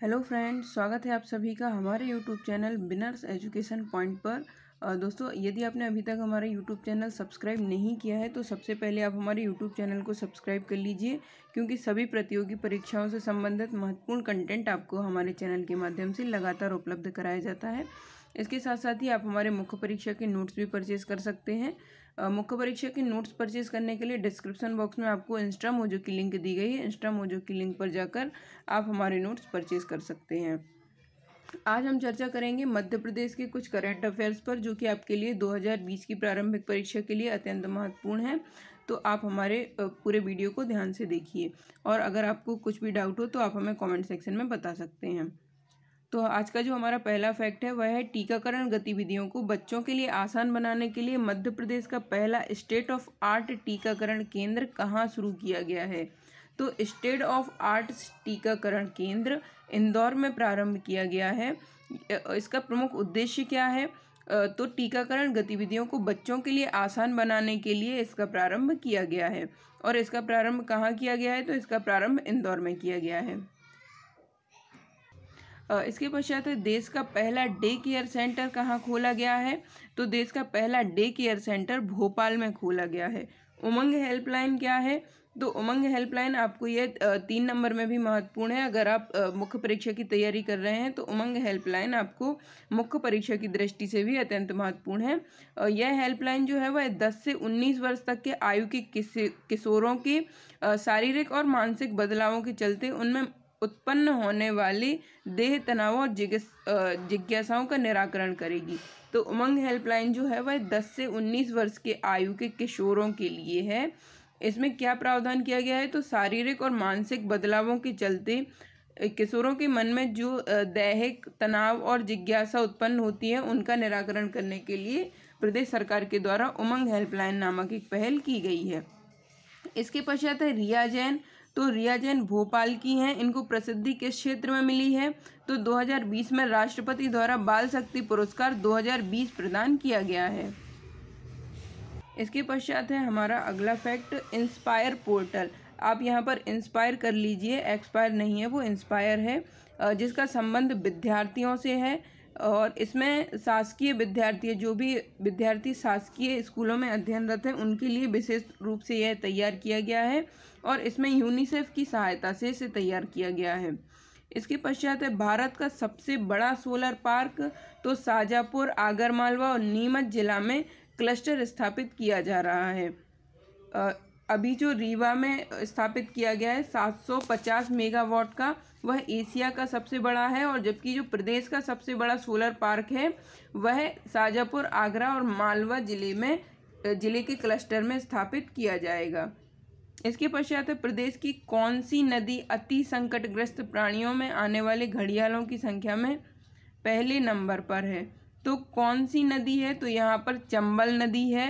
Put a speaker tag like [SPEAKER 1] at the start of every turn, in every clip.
[SPEAKER 1] hello friends स्वागत है आप सभी का हमारे YouTube channel winners education point पर दोस्तों यदि आपने अभी तक हमारा यूट्यूब चैनल सब्सक्राइब नहीं किया है तो सबसे पहले आप हमारे यूट्यूब चैनल को सब्सक्राइब कर लीजिए क्योंकि सभी प्रतियोगी परीक्षाओं से संबंधित महत्वपूर्ण कंटेंट आपको हमारे चैनल के माध्यम से लगातार उपलब्ध कराया जाता है इसके साथ साथ ही आप हमारे मुख्य परीक्षा के नोट्स भी परचेज कर सकते हैं मुख्य परीक्षा के नोट्स परचेज करने के लिए डिस्क्रिप्शन बॉक्स में आपको इंस्टा मोजो की लिंक दी गई है इंस्टा मोजो की लिंक पर जाकर आप हमारे नोट्स परचेज कर सकते हैं आज हम चर्चा करेंगे मध्य प्रदेश के कुछ करंट अफेयर्स पर जो कि आपके लिए 2020 की प्रारंभिक परीक्षा के लिए अत्यंत महत्वपूर्ण है तो आप हमारे पूरे वीडियो को ध्यान से देखिए और अगर आपको कुछ भी डाउट हो तो आप हमें कमेंट सेक्शन में बता सकते हैं तो आज का जो हमारा पहला फैक्ट है वह है टीकाकरण गतिविधियों को बच्चों के लिए आसान बनाने के लिए मध्य प्रदेश का पहला स्टेट ऑफ आर्ट टीकाकरण केंद्र कहाँ शुरू किया गया है तो स्टेट ऑफ आर्ट टीकाकरण केंद्र इंदौर में प्रारंभ किया गया है इसका प्रमुख उद्देश्य क्या है तो टीकाकरण गतिविधियों को बच्चों के लिए आसान बनाने के लिए इसका प्रारंभ किया गया है और इसका प्रारंभ कहाँ किया गया है तो इसका प्रारंभ इंदौर में किया गया है इसके पश्चात देश का पहला डे केयर सेंटर कहाँ खोला गया है तो देश का पहला डे केयर सेंटर भोपाल में खोला गया है उमंग हेल्पलाइन क्या है तो उमंग हेल्पलाइन आपको ये तीन नंबर में भी महत्वपूर्ण है अगर आप मुख्य परीक्षा की तैयारी कर रहे हैं तो उमंग हेल्पलाइन आपको मुख्य परीक्षा की दृष्टि से भी अत्यंत महत्वपूर्ण है यह हेल्पलाइन जो है वह 10 से 19 वर्ष तक के आयु के किस किशोरों के शारीरिक और मानसिक बदलावों के चलते उनमें उत्पन्न होने वाली देह तनाव और जिज्ञासाओं का निराकरण करेगी तो उमंग हेल्पलाइन जो है वह 10 से 19 वर्ष के आयु के किशोरों के लिए है इसमें क्या प्रावधान किया गया है तो शारीरिक और मानसिक बदलावों के चलते किशोरों के मन में जो दैहिक तनाव और जिज्ञासा उत्पन्न होती है उनका निराकरण करने के लिए प्रदेश सरकार के द्वारा उमंग हेल्पलाइन नामक एक पहल की गई है इसके पश्चात है रिया जैन तो रिया जैन भोपाल की हैं इनको प्रसिद्धि किस क्षेत्र में मिली है तो 2020 में राष्ट्रपति द्वारा बाल शक्ति पुरस्कार 2020 प्रदान किया गया है इसके पश्चात है हमारा अगला फैक्ट इंस्पायर पोर्टल आप यहाँ पर इंस्पायर कर लीजिए एक्सपायर नहीं है वो इंस्पायर है जिसका संबंध विद्यार्थियों से है और इसमें शासकीय विद्यार्थी जो भी विद्यार्थी शासकीय स्कूलों में अध्ययनरत हैं उनके लिए विशेष रूप से यह तैयार किया गया है और इसमें यूनिसेफ की सहायता से इसे तैयार किया गया है इसके पश्चात है भारत का सबसे बड़ा सोलर पार्क तो शाजापुर आगरमालवा और नीमच जिला में क्लस्टर स्थापित किया जा रहा है अभी जो रीवा में स्थापित किया गया है 750 मेगावाट का वह एशिया का सबसे बड़ा है और जबकि जो प्रदेश का सबसे बड़ा सोलर पार्क है वह शाजापुर आगरा और मालवा जिले में जिले के क्लस्टर में स्थापित किया जाएगा इसके पश्चात प्रदेश की कौन सी नदी अति संकटग्रस्त प्राणियों में आने वाले घड़ियालों की संख्या में पहले नंबर पर है तो कौन सी नदी है तो यहाँ पर चंबल नदी है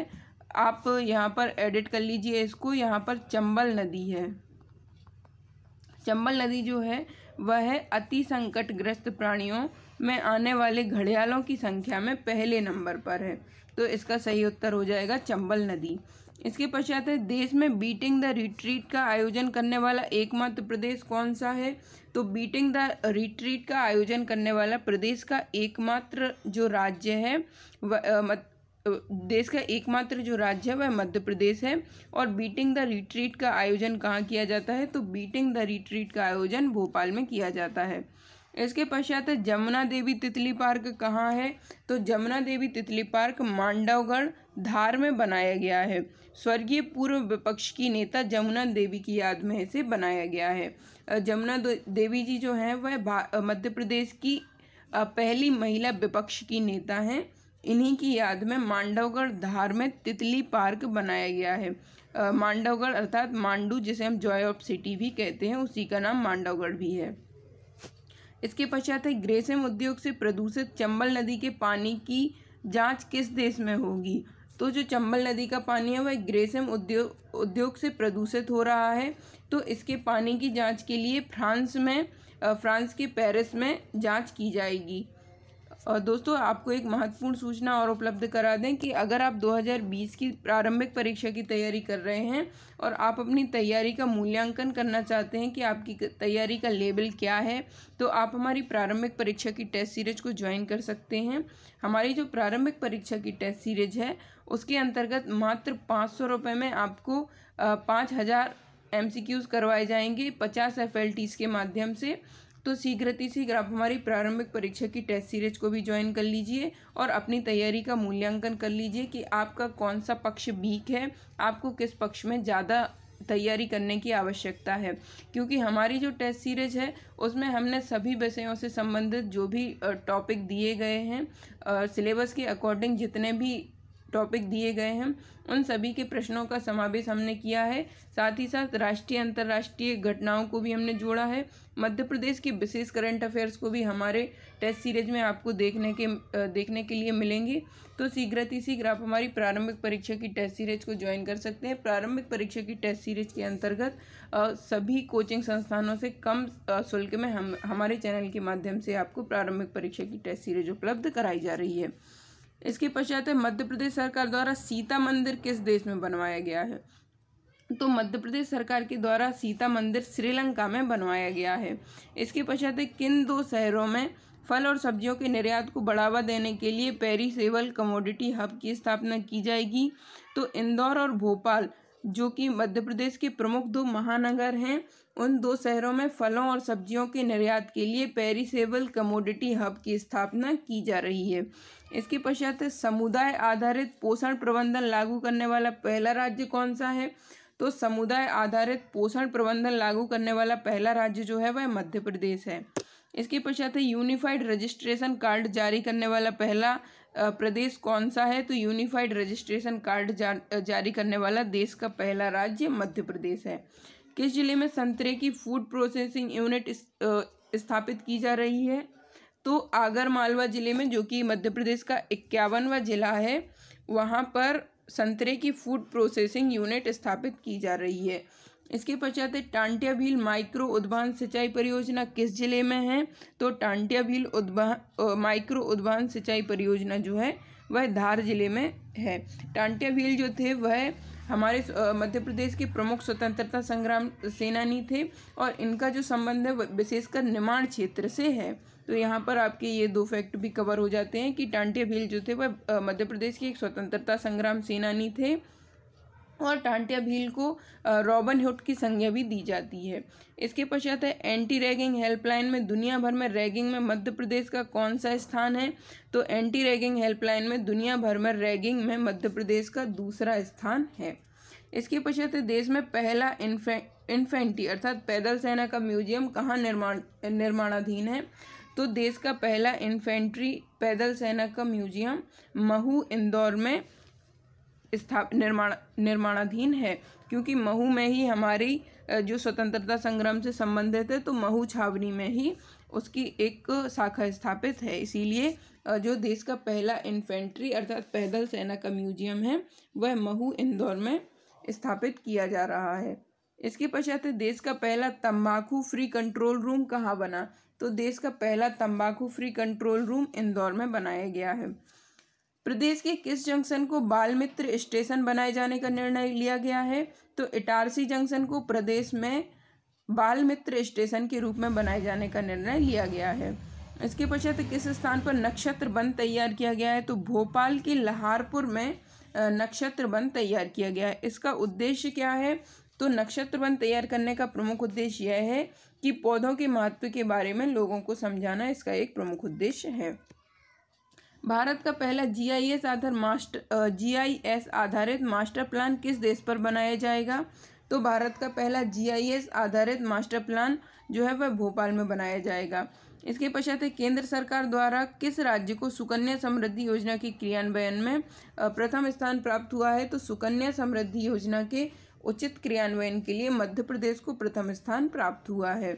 [SPEAKER 1] आप यहाँ पर एडिट कर लीजिए इसको यहाँ पर चंबल नदी है चंबल नदी जो है वह अति अति संकटग्रस्त प्राणियों में आने वाले घड़ियालों की संख्या में पहले नंबर पर है तो इसका सही उत्तर हो जाएगा चंबल नदी इसके पश्चात है देश में बीटिंग द रिट्रीट का आयोजन करने वाला एकमात्र प्रदेश कौन सा है तो बीटिंग द रिट्रीट का आयोजन करने वाला प्रदेश का एकमात्र जो राज्य है देश का एकमात्र जो राज्य है वह मध्य प्रदेश है और बीटिंग द रिट्रीट का आयोजन कहाँ किया जाता है तो बीटिंग द रिट्रीट का आयोजन भोपाल में किया जाता है इसके पश्चात जमुना देवी तितली पार्क कहाँ है तो जमुना देवी तितली पार्क मांडवगढ़ धार में बनाया गया है स्वर्गीय पूर्व विपक्ष की नेता जमुना देवी की याद में इसे बनाया गया है जमुना देवी जी जो हैं वह मध्य प्रदेश की पहली महिला विपक्ष की नेता हैं इन्हीं की याद में मांडवगढ़ धार में तितली पार्क बनाया गया है मांडवगढ़ अर्थात मांडू जिसे हम जॉय ऑफ सिटी भी कहते हैं उसी का नाम मांडवगढ़ भी है इसके पश्चात है ग्रेसिम उद्योग से प्रदूषित चंबल नदी के पानी की जांच किस देश में होगी तो जो चंबल नदी का पानी है वह ग्रेसिम उद्योग उद्योग से प्रदूषित हो रहा है तो इसके पानी की जांच के लिए फ्रांस में फ्रांस के पेरिस में जांच की जाएगी और दोस्तों आपको एक महत्वपूर्ण सूचना और उपलब्ध करा दें कि अगर आप 2020 की प्रारंभिक परीक्षा की तैयारी कर रहे हैं और आप अपनी तैयारी का मूल्यांकन करना चाहते हैं कि आपकी तैयारी का लेवल क्या है तो आप हमारी प्रारंभिक परीक्षा की टेस्ट सीरीज को ज्वाइन कर सकते हैं हमारी जो प्रारंभिक परीक्षा की टेस्ट सीरीज है उसके अंतर्गत मात्र पाँच सौ रुपये में आपको पाँच हज़ार एम करवाए जाएंगे पचास एफ के माध्यम से तो शीघ्र शीघ्र आप हमारी प्रारंभिक परीक्षा की टेस्ट सीरीज को भी ज्वाइन कर लीजिए और अपनी तैयारी का मूल्यांकन कर लीजिए कि आपका कौन सा पक्ष वीक है आपको किस पक्ष में ज़्यादा तैयारी करने की आवश्यकता है क्योंकि हमारी जो टेस्ट सीरीज है उसमें हमने सभी विषयों से संबंधित जो भी टॉपिक दिए गए हैं सिलेबस के अकॉर्डिंग जितने भी टॉपिक दिए गए हैं उन सभी के प्रश्नों का समावेश हमने किया है साथ ही साथ राष्ट्रीय अंतर्राष्ट्रीय घटनाओं को भी हमने जोड़ा है मध्य प्रदेश के विशेष करंट अफेयर्स को भी हमारे टेस्ट सीरीज में आपको देखने के देखने के लिए मिलेंगे तो शीघ्र ही शीघ्र आप हमारी प्रारंभिक परीक्षा की टेस्ट सीरीज को ज्वाइन कर सकते हैं प्रारंभिक परीक्षा की टेस्ट सीरीज के अंतर्गत सभी कोचिंग संस्थानों से कम शुल्क में हम हमारे चैनल के माध्यम से आपको प्रारंभिक परीक्षा की टेस्ट सीरीज उपलब्ध कराई जा रही है इसके पश्चात है मध्य प्रदेश सरकार द्वारा सीता मंदिर किस देश में बनवाया गया है तो मध्य प्रदेश सरकार के द्वारा सीता मंदिर श्रीलंका में बनवाया गया है इसके पश्चात किन दो शहरों में फल और सब्जियों के निर्यात को बढ़ावा देने के लिए पेरिसेबल कमोडिटी हब की स्थापना की जाएगी तो इंदौर और भोपाल जो कि मध्य प्रदेश के प्रमुख दो महानगर हैं उन दो शहरों में फलों और सब्जियों के निर्यात के लिए पेरिसेबल कमोडिटी हब की स्थापना की जा रही है इसके पश्चात समुदाय आधारित पोषण प्रबंधन लागू करने वाला पहला राज्य कौन सा है तो समुदाय आधारित पोषण प्रबंधन लागू करने वाला पहला राज्य जो है वह मध्य प्रदेश है इसके पश्चात यूनिफाइड रजिस्ट्रेशन कार्ड जारी करने वाला पहला प्रदेश कौन सा है तो यूनिफाइड रजिस्ट्रेशन कार्ड जा, जारी करने वाला देश का पहला राज्य मध्य प्रदेश है किस जिले में संतरे की फूड प्रोसेसिंग यूनिट स्थापित की जा रही है तो आगर मालवा जिले में जो कि मध्य प्रदेश का इक्यावनवा जिला है वहाँ पर संतरे की फूड प्रोसेसिंग यूनिट स्थापित की जा रही है इसके पश्चात है टांटिया भील माइक्रो उद्वान सिंचाई परियोजना किस जिले में है तो टांटिया भील उद्वान माइक्रो उद्वान सिंचाई परियोजना जो है वह धार जिले में है टांटिया भील जो थे वह हमारे मध्य प्रदेश के प्रमुख स्वतंत्रता संग्राम सेनानी थे और इनका जो संबंध है विशेषकर निर्माण क्षेत्र से है तो यहाँ पर आपके ये दो फैक्ट भी कवर हो जाते हैं कि टांटिया भील जो थे वह मध्य प्रदेश के एक स्वतंत्रता संग्राम सेनानी थे और टांटिया भील को रॉबन हुड की संज्ञा भी दी जाती है इसके पश्चात है एंटी रैगिंग हेल्पलाइन में दुनिया भर में रैगिंग में मध्य प्रदेश का कौन सा स्थान है तो एंटी रैगिंग हेल्पलाइन में दुनिया भर में रैगिंग में मध्य प्रदेश का दूसरा स्थान है इसके पश्चात देश में पहला इन्फे इन्फेंट्री अर्थात पैदल सेना का म्यूजियम कहाँ निर्माण निर्माणाधीन है तो देश का पहला इन्फेंट्री पैदल सेना का म्यूजियम महू इंदौर में स्थाप निर्माण निर्माणाधीन है क्योंकि महू में ही हमारी जो स्वतंत्रता संग्राम से संबंधित है तो महू छावनी में ही उसकी एक शाखा स्थापित है इसीलिए जो देश का पहला इन्फेंट्री अर्थात पैदल सेना का म्यूजियम है वह महू इंदौर में स्थापित किया जा रहा है इसके पश्चात देश का पहला तंबाकू फ्री कंट्रोल रूम कहाँ बना तो देश का पहला तंबाकू फ्री कंट्रोल रूम इंदौर में बनाया गया है प्रदेश के किस जंक्शन को बालमित्र स्टेशन बनाए जाने का निर्णय लिया गया है तो इटारसी जंक्शन को प्रदेश में बालमित्र स्टेशन के रूप में बनाए जाने का निर्णय लिया गया है इसके पश्चात किस स्थान पर नक्षत्र बंद तैयार किया गया है तो भोपाल के लहारपुर में नक्षत्र बंद तैयार किया गया है इसका उद्देश्य क्या है तो नक्षत्र बंद तैयार करने का प्रमुख उद्देश्य यह है कि पौधों के महत्व के बारे में लोगों को समझाना इसका एक प्रमुख उद्देश्य है भारत का पहला जीआईएस आधार मास्टर जीआईएस आधारित मास्टर प्लान किस देश पर बनाया जाएगा तो भारत का पहला जीआईएस आधारित मास्टर प्लान जो है वह भोपाल में बनाया जाएगा इसके पश्चात केंद्र सरकार द्वारा किस राज्य को सुकन्या समृद्धि योजना के क्रियान्वयन में प्रथम स्थान प्राप्त हुआ है तो सुकन्या समृद्धि योजना के उचित क्रियान्वयन के लिए मध्य प्रदेश को प्रथम स्थान प्राप्त हुआ है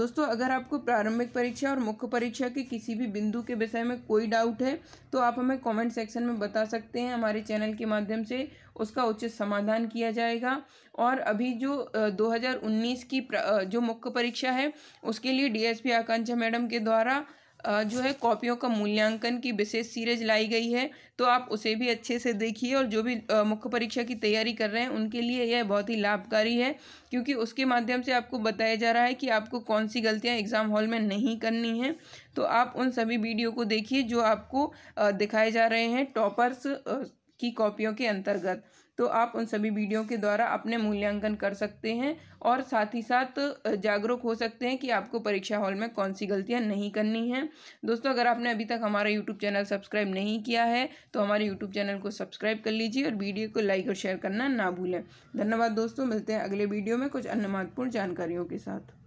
[SPEAKER 1] दोस्तों अगर आपको प्रारंभिक परीक्षा और मुख्य परीक्षा के किसी भी बिंदु के विषय में कोई डाउट है तो आप हमें कमेंट सेक्शन में बता सकते हैं हमारे चैनल के माध्यम से उसका उचित समाधान किया जाएगा और अभी जो 2019 की जो मुख्य परीक्षा है उसके लिए डीएसपी आकांक्षा मैडम के द्वारा जो है कॉपियों का मूल्यांकन की विशेष सीरीज लाई गई है तो आप उसे भी अच्छे से देखिए और जो भी मुख्य परीक्षा की तैयारी कर रहे हैं उनके लिए यह बहुत ही लाभकारी है क्योंकि उसके माध्यम से आपको बताया जा रहा है कि आपको कौन सी गलतियाँ एग्ज़ाम हॉल में नहीं करनी हैं तो आप उन सभी वीडियो को देखिए जो आपको दिखाए जा रहे हैं टॉपर्स की कॉपियों के अंतर्गत तो आप उन सभी वीडियो के द्वारा अपने मूल्यांकन कर सकते हैं और साथ ही साथ जागरूक हो सकते हैं कि आपको परीक्षा हॉल में कौन सी गलतियाँ नहीं करनी हैं दोस्तों अगर आपने अभी तक हमारा यूट्यूब चैनल सब्सक्राइब नहीं किया है तो हमारे यूट्यूब चैनल को सब्सक्राइब कर लीजिए और वीडियो को लाइक और शेयर करना ना भूलें धन्यवाद दोस्तों मिलते हैं अगले वीडियो में कुछ अन्य महत्वपूर्ण जानकारियों के साथ